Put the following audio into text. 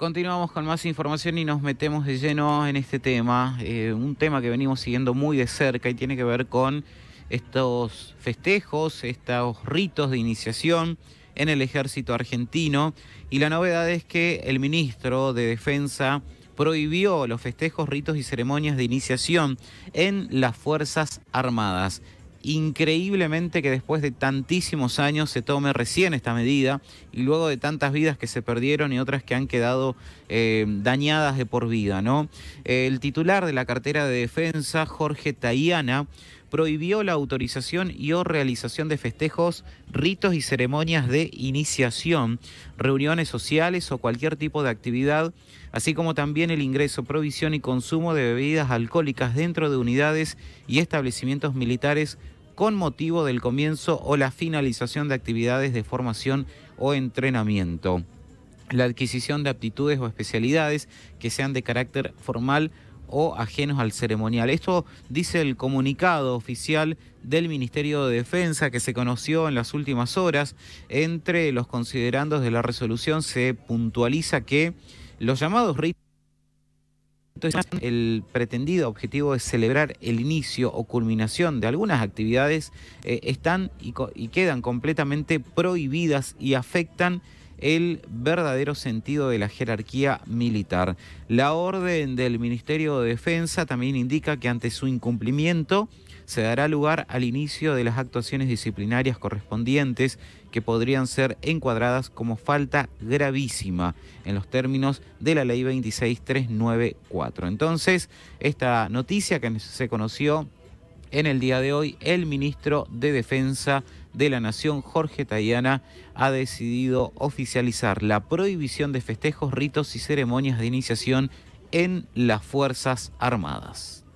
Continuamos con más información y nos metemos de lleno en este tema, eh, un tema que venimos siguiendo muy de cerca y tiene que ver con estos festejos, estos ritos de iniciación en el ejército argentino y la novedad es que el ministro de Defensa prohibió los festejos, ritos y ceremonias de iniciación en las Fuerzas Armadas increíblemente que después de tantísimos años se tome recién esta medida y luego de tantas vidas que se perdieron y otras que han quedado eh, dañadas de por vida. ¿no? El titular de la cartera de defensa, Jorge Tayana, prohibió la autorización y o realización de festejos, ritos y ceremonias de iniciación, reuniones sociales o cualquier tipo de actividad, así como también el ingreso, provisión y consumo de bebidas alcohólicas dentro de unidades y establecimientos militares con motivo del comienzo o la finalización de actividades de formación o entrenamiento. La adquisición de aptitudes o especialidades que sean de carácter formal o ajenos al ceremonial. Esto dice el comunicado oficial del Ministerio de Defensa que se conoció en las últimas horas. Entre los considerandos de la resolución se puntualiza que los llamados ritos el pretendido objetivo es celebrar el inicio o culminación de algunas actividades eh, están y quedan completamente prohibidas y afectan el verdadero sentido de la jerarquía militar. La orden del Ministerio de Defensa también indica que ante su incumplimiento se dará lugar al inicio de las actuaciones disciplinarias correspondientes que podrían ser encuadradas como falta gravísima en los términos de la ley 26394. Entonces, esta noticia que se conoció en el día de hoy, el ministro de Defensa de la Nación, Jorge Tayana, ha decidido oficializar la prohibición de festejos, ritos y ceremonias de iniciación en las Fuerzas Armadas.